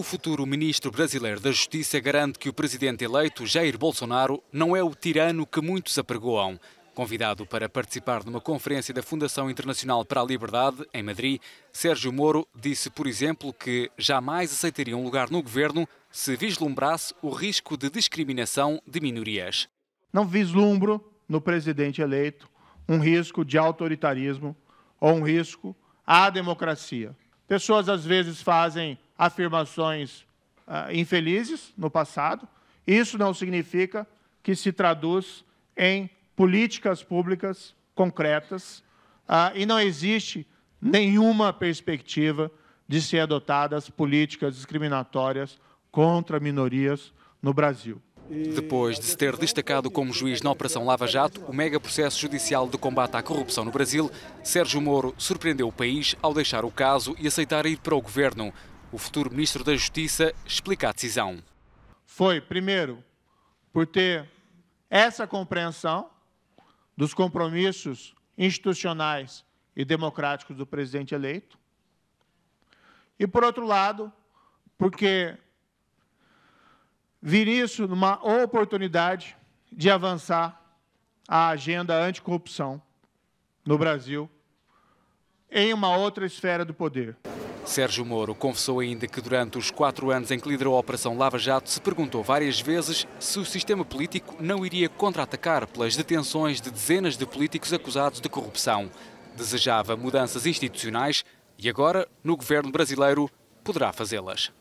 O futuro ministro brasileiro da Justiça garante que o presidente eleito, Jair Bolsonaro, não é o tirano que muitos apregoam. Convidado para participar de uma conferência da Fundação Internacional para a Liberdade, em Madrid, Sérgio Moro disse, por exemplo, que jamais aceitaria um lugar no governo se vislumbrasse o risco de discriminação de minorias. Não vislumbro no presidente eleito um risco de autoritarismo ou um risco à democracia. Pessoas às vezes fazem afirmações uh, infelizes no passado. Isso não significa que se traduz em políticas públicas concretas uh, e não existe nenhuma perspectiva de ser adotadas políticas discriminatórias contra minorias no Brasil. Depois de se ter destacado como juiz na Operação Lava Jato, o mega processo judicial de combate à corrupção no Brasil, Sérgio Moro surpreendeu o país ao deixar o caso e aceitar ir para o governo. O futuro ministro da Justiça explica a decisão. Foi, primeiro, por ter essa compreensão dos compromissos institucionais e democráticos do presidente eleito. E, por outro lado, porque vir isso numa oportunidade de avançar a agenda anticorrupção no Brasil em uma outra esfera do poder. Sérgio Moro confessou ainda que durante os quatro anos em que liderou a Operação Lava Jato se perguntou várias vezes se o sistema político não iria contra-atacar pelas detenções de dezenas de políticos acusados de corrupção. Desejava mudanças institucionais e agora, no governo brasileiro, poderá fazê-las.